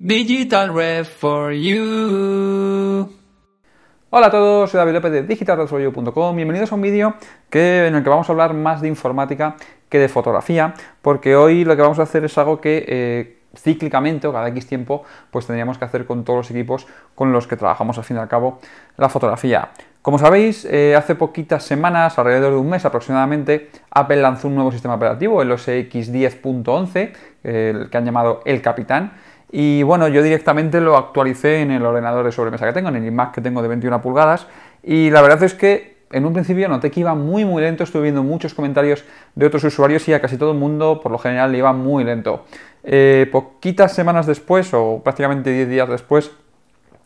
Digital Rev for You. Hola a todos, soy David López de digitalredforyou.com. Bienvenidos a un vídeo en el que vamos a hablar más de informática que de fotografía, porque hoy lo que vamos a hacer es algo que eh, cíclicamente o cada X tiempo pues tendríamos que hacer con todos los equipos con los que trabajamos al fin y al cabo la fotografía. Como sabéis, eh, hace poquitas semanas, alrededor de un mes aproximadamente, Apple lanzó un nuevo sistema operativo, el OS X10.11, que han llamado El Capitán, y bueno, yo directamente lo actualicé en el ordenador de sobremesa que tengo, en el iMac que tengo de 21 pulgadas. Y la verdad es que en un principio noté que iba muy muy lento, estuve viendo muchos comentarios de otros usuarios y a casi todo el mundo por lo general le iba muy lento. Eh, poquitas semanas después, o prácticamente 10 días después,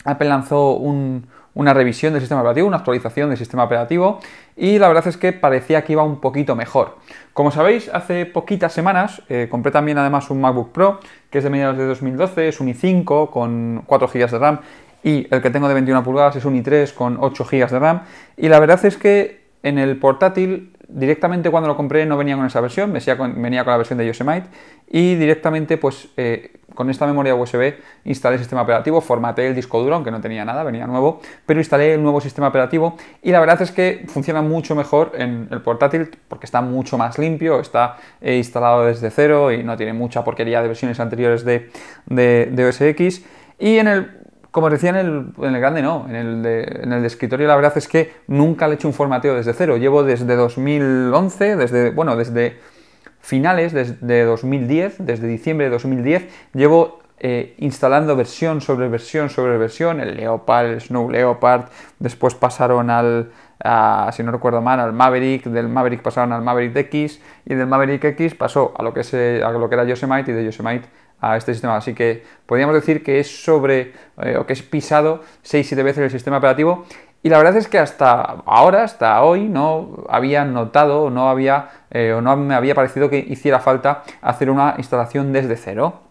Apple lanzó un, una revisión del sistema operativo, una actualización del sistema operativo y la verdad es que parecía que iba un poquito mejor. Como sabéis, hace poquitas semanas eh, compré también además un MacBook Pro que es de mediados de 2012, es un i5 con 4 GB de RAM y el que tengo de 21 pulgadas es un i3 con 8 GB de RAM y la verdad es que en el portátil directamente cuando lo compré no venía con esa versión, venía con, venía con la versión de Yosemite y directamente pues eh, con esta memoria USB instalé el sistema operativo, formateé el disco duro, aunque no tenía nada, venía nuevo, pero instalé el nuevo sistema operativo y la verdad es que funciona mucho mejor en el portátil porque está mucho más limpio, está eh, instalado desde cero y no tiene mucha porquería de versiones anteriores de, de, de OS X y en el como decía en el, grande, no, en el, de, escritorio la verdad es que nunca le he hecho un formateo desde cero. Llevo desde 2011, desde, bueno, desde finales, desde 2010, desde diciembre de 2010, llevo eh, instalando versión sobre versión sobre versión, el Leopard, el Snow Leopard, después pasaron al, si no recuerdo mal, al Maverick, del Maverick pasaron al Maverick X y del Maverick X pasó a lo que, se a lo que era Yosemite y de Yosemite a este sistema. Así que podríamos decir que es sobre eh, o que es pisado 6-7 veces el sistema operativo. Y la verdad es que hasta ahora, hasta hoy, no había notado o no había eh, o no me había parecido que hiciera falta hacer una instalación desde cero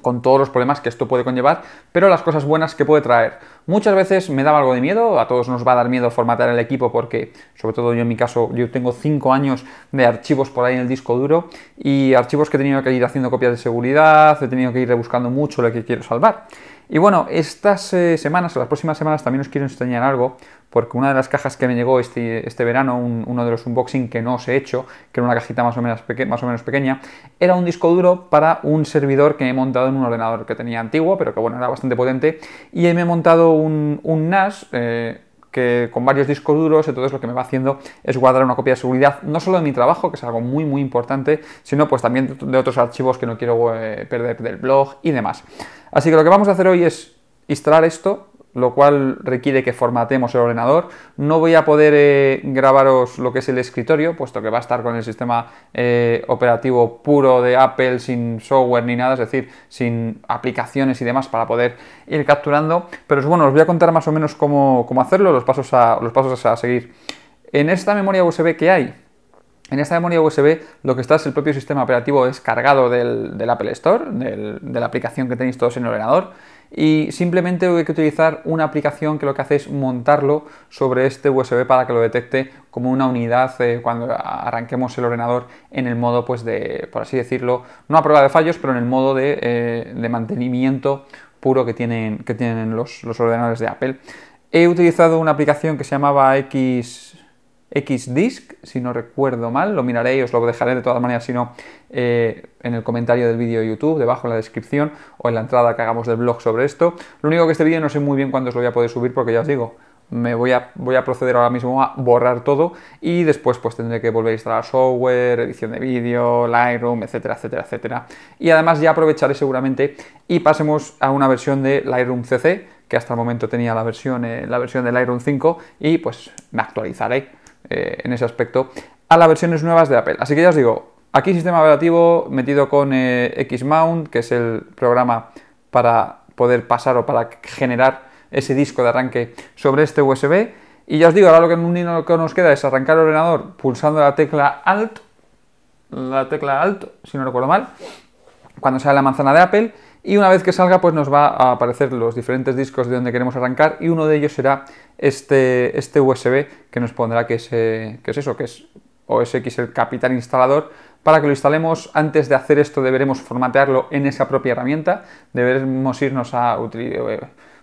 con todos los problemas que esto puede conllevar, pero las cosas buenas que puede traer. Muchas veces me daba algo de miedo, a todos nos va a dar miedo formatear el equipo porque, sobre todo yo en mi caso, yo tengo 5 años de archivos por ahí en el disco duro y archivos que he tenido que ir haciendo copias de seguridad, he tenido que ir rebuscando mucho lo que quiero salvar. Y bueno, estas eh, semanas, o las próximas semanas, también os quiero enseñar algo, porque una de las cajas que me llegó este, este verano, uno de los unboxing que no os he hecho, que era una cajita más o, menos más o menos pequeña, era un disco duro para un servidor que he montado en un ordenador que tenía antiguo, pero que bueno, era bastante potente, y me he montado un, NAS. Eh, que con varios discos duros, entonces lo que me va haciendo es guardar una copia de seguridad, no solo de mi trabajo, que es algo muy muy importante, sino pues también de otros archivos que no quiero eh, perder del blog y demás. Así que lo que vamos a hacer hoy es instalar esto lo cual requiere que formatemos el ordenador. No voy a poder eh, grabaros lo que es el escritorio, puesto que va a estar con el sistema eh, operativo puro de Apple, sin software ni nada, es decir, sin aplicaciones y demás para poder ir capturando. Pero bueno, os voy a contar más o menos cómo, hacerlo, los pasos, a, los pasos a seguir. En esta memoria USB que hay, en esta memoria USB lo que está es el propio sistema operativo descargado del, del Apple Store, de la aplicación que tenéis todos en el ordenador y simplemente voy que utilizar una aplicación que lo que hace es montarlo sobre este USB para que lo detecte como una unidad eh, cuando arranquemos el ordenador en el modo, pues de, por así decirlo, no a prueba de fallos, pero en el modo de, eh, mantenimiento puro que tienen, que tienen los, los ordenadores de Apple. He utilizado una aplicación que se llamaba X, xDisc, si no recuerdo mal, lo miraré y os lo dejaré de todas maneras, si no, eh, en el comentario del vídeo de YouTube, debajo en la descripción o en la entrada que hagamos del blog sobre esto. Lo único que este vídeo no sé muy bien cuándo os lo voy a poder subir porque ya os digo, me voy a, voy a proceder ahora mismo a borrar todo y después pues tendré que volver a instalar software, edición de vídeo, Lightroom, etcétera, etcétera, etcétera. Y además ya aprovecharé seguramente y pasemos a una versión de Lightroom CC, que hasta el momento tenía la versión, eh, la versión de Lightroom 5 y pues me actualizaré eh, en ese aspecto a las versiones nuevas de Apple. Así que ya os digo, aquí sistema operativo metido con eh, Xmount, que es el programa para poder pasar o para generar ese disco de arranque sobre este USB. Y ya os digo, ahora lo que, lo que nos queda es arrancar el ordenador pulsando la tecla Alt, la tecla Alt, si no recuerdo mal, cuando sale la manzana de Apple y una vez que salga pues nos va a aparecer los diferentes discos de donde queremos arrancar y uno de ellos será este, este USB que nos pondrá que es, eh, es eso, que es OSX el capital instalador para que lo instalemos. Antes de hacer esto deberemos formatearlo en esa propia herramienta, deberemos irnos a eh,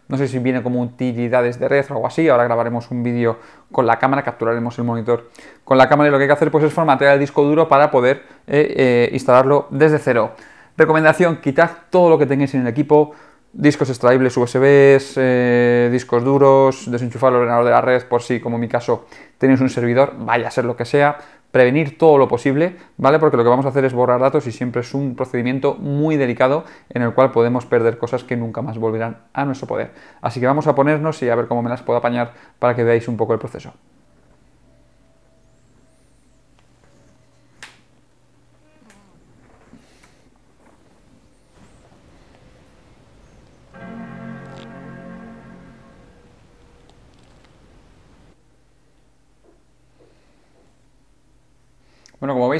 no sé si viene como utilidades de red o algo así, ahora grabaremos un vídeo con la cámara, capturaremos el monitor con la cámara y lo que hay que hacer pues es formatear el disco duro para poder eh, instalarlo desde cero. Recomendación, quitad todo lo que tengáis en el equipo, discos extraíbles USBs, eh, discos duros, desenchufar el ordenador de la red por si, como en mi caso, tenéis un servidor, vaya a ser lo que sea, prevenir todo lo posible, ¿vale? Porque lo que vamos a hacer es borrar datos y siempre es un procedimiento muy delicado en el cual podemos perder cosas que nunca más volverán a nuestro poder. Así que vamos a ponernos y a ver cómo me las puedo apañar para que veáis un poco el proceso.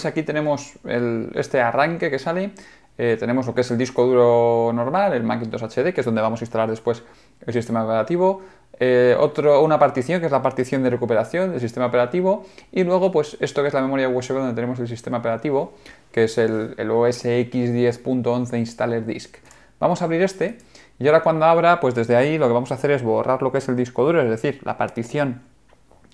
aquí tenemos este arranque que sale, eh, tenemos lo que es el disco duro normal, el Macintosh HD, que es donde vamos a instalar después el sistema operativo, eh, otro, una partición, que es la partición de recuperación del sistema operativo, y luego pues esto que es la memoria USB donde tenemos el sistema operativo, que es el, el OS X 10.11 Installer Disk. Vamos a abrir este, y ahora cuando abra, pues desde ahí lo que vamos a hacer es borrar lo que es el disco duro, es decir, la partición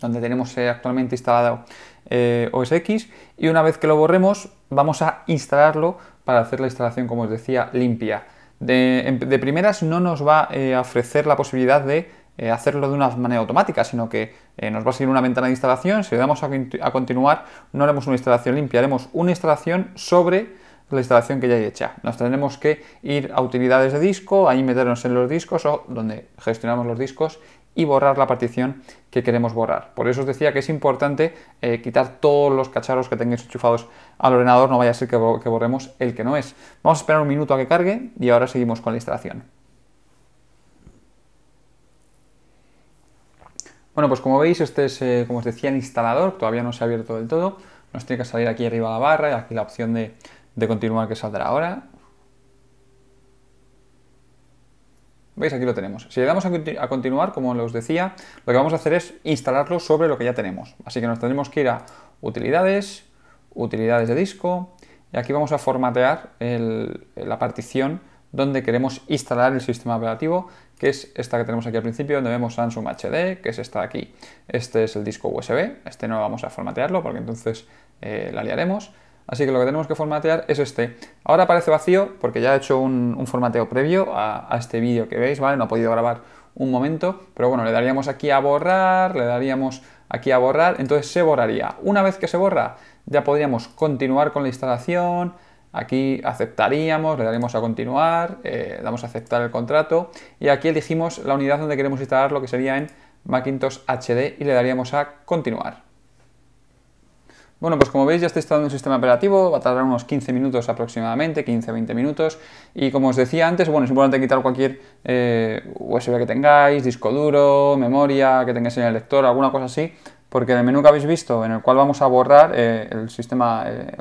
donde tenemos eh, actualmente instalado eh, OS X y una vez que lo borremos vamos a instalarlo para hacer la instalación, como os decía, limpia. De, primeras no nos va eh, a ofrecer la posibilidad de eh, hacerlo de una manera automática, sino que eh, nos va a seguir una ventana de instalación. Si le damos a, a continuar, no haremos una instalación limpia, haremos una instalación sobre la instalación que ya hay hecha. Nos tendremos que ir a utilidades de disco, ahí meternos en los discos o donde gestionamos los discos y borrar la partición que queremos borrar. Por eso os decía que es importante eh, quitar todos los cacharros que tengáis enchufados al ordenador, no vaya a ser que, borremos el que no es. Vamos a esperar un minuto a que cargue y ahora seguimos con la instalación. Bueno, pues como veis, este es, eh, como os decía, el instalador, todavía no se ha abierto del todo. Nos tiene que salir aquí arriba la barra y aquí la opción de, de continuar que saldrá ahora. ¿Veis? Aquí lo tenemos. Si le damos a, continuar, como os decía, lo que vamos a hacer es instalarlo sobre lo que ya tenemos. Así que nos tendremos que ir a utilidades, utilidades de disco, y aquí vamos a formatear la partición donde queremos instalar el sistema operativo, que es esta que tenemos aquí al principio, donde vemos Samsung HD, que es esta de aquí. Este es el disco USB, este no lo vamos a formatearlo porque entonces eh, la liaremos. Así que lo que tenemos que formatear es este. Ahora parece vacío porque ya he hecho un, formateo previo a, este vídeo que veis, ¿vale? No ha podido grabar un momento, pero bueno, le daríamos aquí a borrar, le daríamos aquí a borrar, entonces se borraría. Una vez que se borra, ya podríamos continuar con la instalación, aquí aceptaríamos, le daríamos a continuar, eh, damos a aceptar el contrato y aquí elegimos la unidad donde queremos instalar lo que sería en Macintosh HD y le daríamos a continuar. Bueno, pues como veis ya está instalado el sistema operativo, va a tardar unos 15 minutos aproximadamente, 15-20 minutos. Y como os decía antes, bueno, es importante quitar cualquier eh, USB que tengáis, disco duro, memoria que tengáis en el lector, alguna cosa así, porque en el menú que habéis visto, en el cual vamos a borrar eh, el sistema, eh,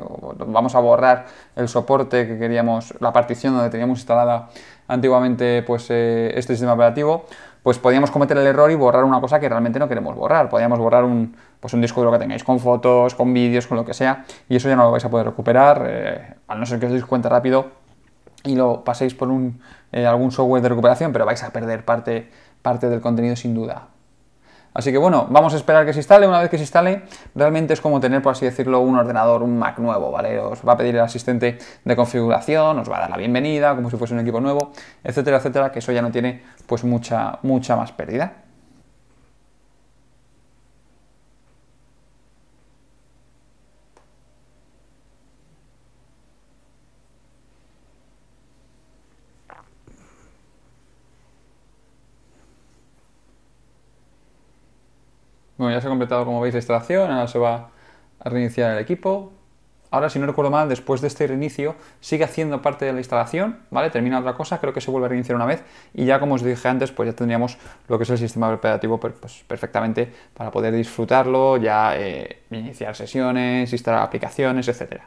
vamos a borrar el soporte que queríamos, la partición donde teníamos instalada antiguamente pues, este sistema operativo, pues podíamos cometer el error y borrar una cosa que realmente no queremos borrar. Podríamos borrar un, pues un disco duro que tengáis con fotos, con vídeos, con lo que sea, y eso ya no lo vais a poder recuperar, eh, a no ser que os deis cuenta rápido y lo paséis por un, eh, algún software de recuperación, pero vais a perder parte, parte del contenido sin duda. Así que bueno, vamos a esperar que se instale. Una vez que se instale, realmente es como tener, por así decirlo, un ordenador, un Mac nuevo, ¿vale? Os va a pedir el asistente de configuración, os va a dar la bienvenida, como si fuese un equipo nuevo, etcétera, etcétera, que eso ya no tiene pues mucha, mucha más pérdida. Bueno, ya se ha completado, como veis, la instalación, ahora se va a reiniciar el equipo. Ahora, si no recuerdo mal, después de este reinicio sigue haciendo parte de la instalación, ¿vale? Termina otra cosa, creo que se vuelve a reiniciar una vez y ya, como os dije antes, pues ya tendríamos lo que es el sistema operativo pues, perfectamente para poder disfrutarlo, ya eh, iniciar sesiones, instalar aplicaciones, etcétera.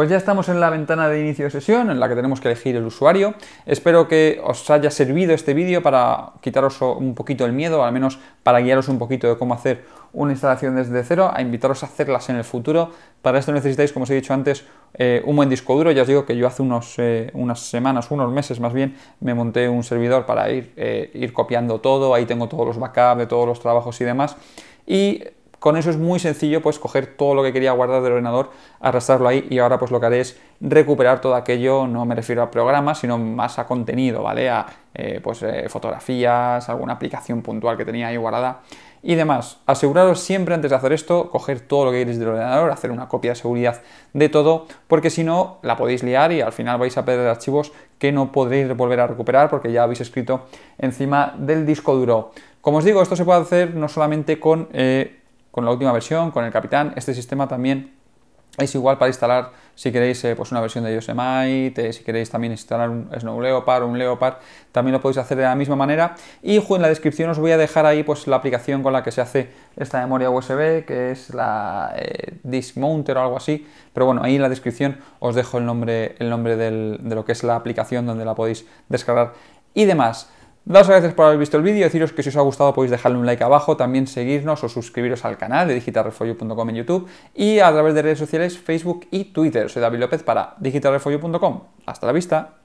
Pues ya estamos en la ventana de inicio de sesión en la que tenemos que elegir el usuario. Espero que os haya servido este vídeo para quitaros un poquito el miedo, al menos para guiaros un poquito de cómo hacer una instalación desde cero, a invitaros a hacerlas en el futuro. Para esto necesitáis, como os he dicho antes, eh, un buen disco duro. Ya os digo que yo hace unos, eh, unas semanas, unos meses más bien, me monté un servidor para ir, eh, ir copiando todo. Ahí tengo todos los backups de todos los trabajos y demás. Y con eso es muy sencillo pues coger todo lo que quería guardar del ordenador, arrastrarlo ahí y ahora pues lo que haré es recuperar todo aquello, no me refiero a programas, sino más a contenido, ¿vale? A eh, pues eh, fotografías, alguna aplicación puntual que tenía ahí guardada y demás. Aseguraros siempre antes de hacer esto, coger todo lo que queréis del ordenador, hacer una copia de seguridad de todo, porque si no, la podéis liar y al final vais a perder archivos que no podréis volver a recuperar porque ya habéis escrito encima del disco duro. Como os digo, esto se puede hacer no solamente con eh, con la última versión, con el capitán. Este sistema también es igual para instalar, si queréis, eh, pues una versión de Yosemite, eh, si queréis también instalar un Snow Leopard o un Leopard, también lo podéis hacer de la misma manera. Y en la descripción os voy a dejar ahí pues, la aplicación con la que se hace esta memoria USB, que es la eh, Dismounter o algo así. Pero bueno, ahí en la descripción os dejo el nombre, el nombre de lo que es la aplicación donde la podéis descargar y demás dos gracias por haber visto el vídeo, deciros que si os ha gustado podéis dejarle un like abajo, también seguirnos o suscribiros al canal de digitalrefolio.com en YouTube y a través de redes sociales Facebook y Twitter. Soy David López para digitalrefolio.com. Hasta la vista.